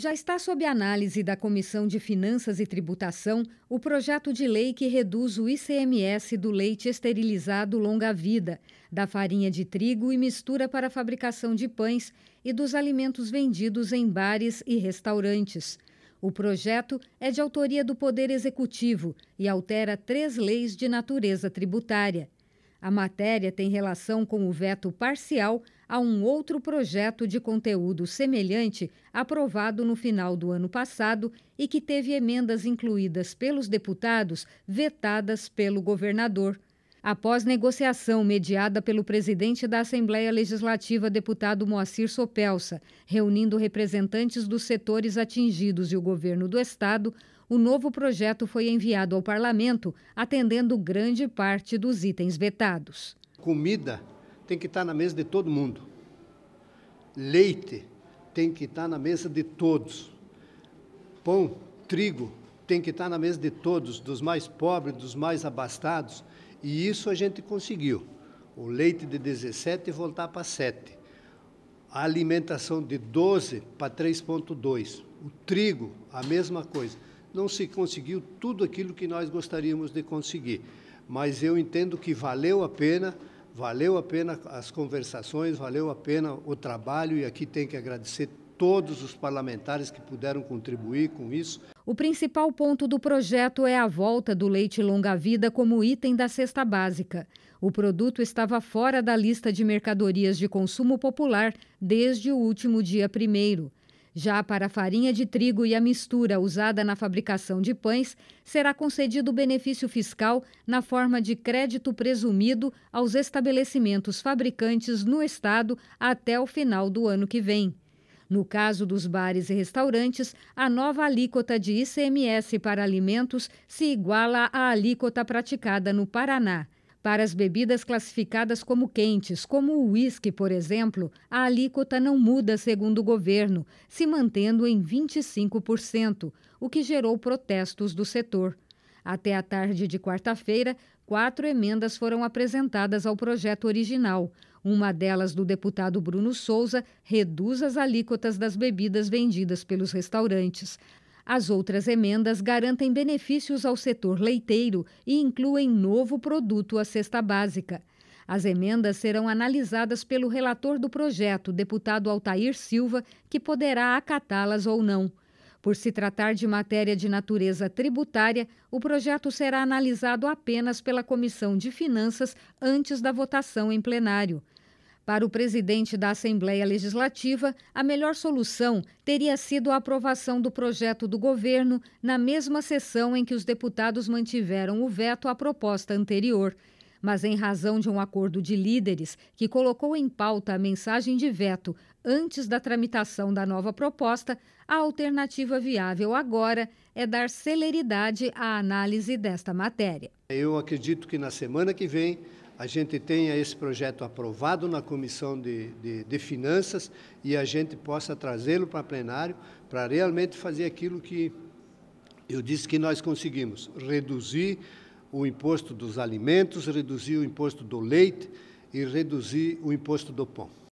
Já está sob análise da Comissão de Finanças e Tributação o projeto de lei que reduz o ICMS do leite esterilizado longa-vida, da farinha de trigo e mistura para a fabricação de pães e dos alimentos vendidos em bares e restaurantes. O projeto é de autoria do Poder Executivo e altera três leis de natureza tributária. A matéria tem relação com o veto parcial a um outro projeto de conteúdo semelhante aprovado no final do ano passado e que teve emendas incluídas pelos deputados vetadas pelo governador. Após negociação mediada pelo presidente da Assembleia Legislativa, deputado Moacir Sopelsa, reunindo representantes dos setores atingidos e o governo do Estado, o novo projeto foi enviado ao parlamento, atendendo grande parte dos itens vetados. Comida tem que estar tá na mesa de todo mundo. Leite tem que estar tá na mesa de todos. Pão, trigo tem que estar tá na mesa de todos, dos mais pobres, dos mais abastados. E isso a gente conseguiu. O leite de 17 voltar para 7. A alimentação de 12 para 3,2. O trigo, a mesma coisa. Não se conseguiu tudo aquilo que nós gostaríamos de conseguir. Mas eu entendo que valeu a pena, valeu a pena as conversações, valeu a pena o trabalho, e aqui tem que agradecer todos os parlamentares que puderam contribuir com isso. O principal ponto do projeto é a volta do leite longa-vida como item da cesta básica. O produto estava fora da lista de mercadorias de consumo popular desde o último dia primeiro. Já para a farinha de trigo e a mistura usada na fabricação de pães, será concedido benefício fiscal na forma de crédito presumido aos estabelecimentos fabricantes no Estado até o final do ano que vem. No caso dos bares e restaurantes, a nova alíquota de ICMS para alimentos se iguala à alíquota praticada no Paraná. Para as bebidas classificadas como quentes, como o uísque, por exemplo, a alíquota não muda segundo o governo, se mantendo em 25%, o que gerou protestos do setor. Até a tarde de quarta-feira, quatro emendas foram apresentadas ao projeto original. Uma delas do deputado Bruno Souza reduz as alíquotas das bebidas vendidas pelos restaurantes. As outras emendas garantem benefícios ao setor leiteiro e incluem novo produto à cesta básica. As emendas serão analisadas pelo relator do projeto, deputado Altair Silva, que poderá acatá-las ou não. Por se tratar de matéria de natureza tributária, o projeto será analisado apenas pela Comissão de Finanças antes da votação em plenário. Para o presidente da Assembleia Legislativa, a melhor solução teria sido a aprovação do projeto do governo na mesma sessão em que os deputados mantiveram o veto à proposta anterior mas em razão de um acordo de líderes que colocou em pauta a mensagem de veto antes da tramitação da nova proposta, a alternativa viável agora é dar celeridade à análise desta matéria. Eu acredito que na semana que vem a gente tenha esse projeto aprovado na Comissão de, de, de Finanças e a gente possa trazê-lo para plenário para realmente fazer aquilo que eu disse que nós conseguimos reduzir o imposto dos alimentos, reduzir o imposto do leite e reduzir o imposto do pão.